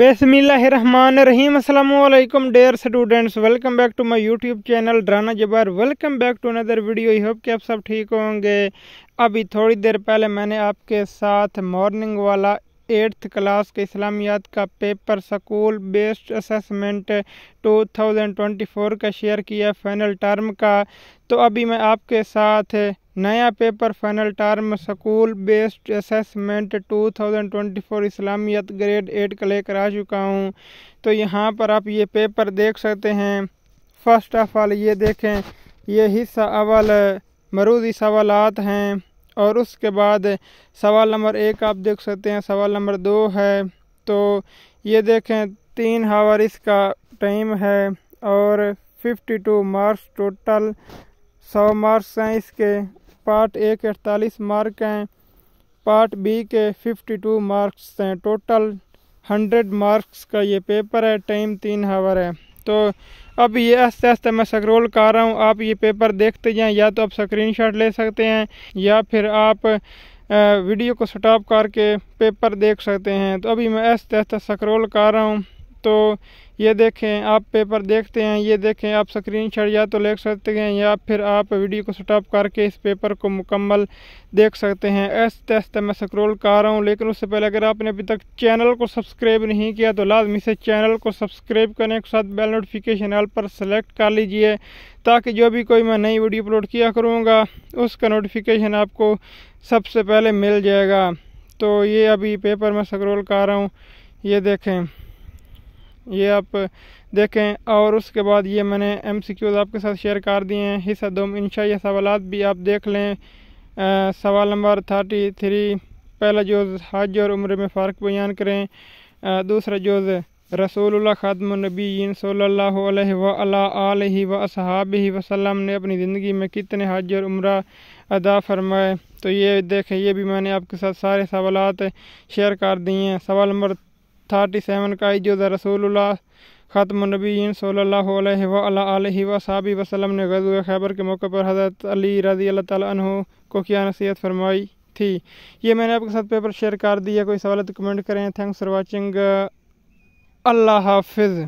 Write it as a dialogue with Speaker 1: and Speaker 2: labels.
Speaker 1: रहीम अल्लाम dear students welcome back to my YouTube channel ड्राना जबार welcome back to another video I hope कि आप सब ठीक होंगे अभी थोड़ी देर पहले मैंने आपके साथ मॉर्निंग वाला एट्थ क्लास के इस्लामियात का पेपर स्कूल बेस्ड असमेंट 2024 का शेयर किया फाइनल टर्म का तो अभी मैं आपके साथ नया paper final term school based assessment 2024 इस्लामियत ग्रेड एट का लेकर आ चुका हूँ तो यहाँ पर आप ये पेपर देख सकते हैं फर्स्ट ऑफ ऑल ये देखें ये हिस्सा अवल मरूदी सवालत हैं और उसके बाद सवाल नंबर एक आप देख सकते हैं सवाल नंबर दो है तो ये देखें तीन हावर इसका टाइम है और 52 मार्क्स टोटल सौ मार्क्स हैं इसके पार्ट ए के अड़तालीस मार्क हैं पार्ट बी के फिफ्टी टू मार्क्स हैं टोटल हंड्रेड मार्क्स का ये पेपर है टाइम तीन हावर है तो अब ये आस्ते आस्ते मैं स्क्रोल कर रहा हूँ आप ये पेपर देखते जाएँ या तो आप स्क्रीन ले सकते हैं या फिर आप वीडियो को स्टॉप करके पेपर देख सकते हैं तो अभी मैं आस्ते आस्ते स्क्रोल कर रहा हूँ तो ये देखें आप पेपर देखते हैं ये देखें आप स्क्रीन शॉट या तो ले सकते हैं या फिर आप वीडियो को स्टॉप करके इस पेपर को मुकम्मल देख सकते हैं ऐसे ऐसे मैं स्क्रोल कर रहा हूँ लेकिन उससे पहले अगर आपने अभी तक चैनल को सब्सक्राइब नहीं किया तो लाजमी से चैनल को सब्सक्राइब करने के साथ बेल नोटिफिकेशन ऑल पर सेलेक्ट कर लीजिए ताकि जो भी कोई मैं नई वीडियो अपलोड किया करूँगा उसका नोटिफिकेशन आपको सबसे पहले मिल जाएगा तो ये अभी पेपर में स्क्रोल कर रहा हूँ ये देखें ये आप देखें और उसके बाद ये मैंने एम सी क्यूज़ आपके साथ शेयर कर दिए हैं हिस्सा दो इनशा यह सवाल भी आप देख लें आ, सवाल नंबर थर्टी थ्री पहला जोज़ हज और उम्र में फ़र्क बयान करें आ, दूसरा जोज़ रसूल ख़ादम नबीन सल्ला व ही वसलम ने अपनी ज़िंदगी में कितने हज और उम्र अदा फरमाए तो ये देखें ये भी मैंने आपके साथ सारे सवाल शेयर कर दिए हैं सवाल नंबर थर्टी सेवन का इजद रसूल ख़त्मनबीन सल्ला वसाबी वसलम ने गज़ु खैबर के मौके पर हज़रत अली रज़ी अल्लाह तु को क्या नसीहत फरमाई थी ये मैंने आपके साथ पेपर शेयर कर दिया कोई सवाल तो कमेंट करें थैंक्स फॉर वॉचिंग अल्लाह हाफिज़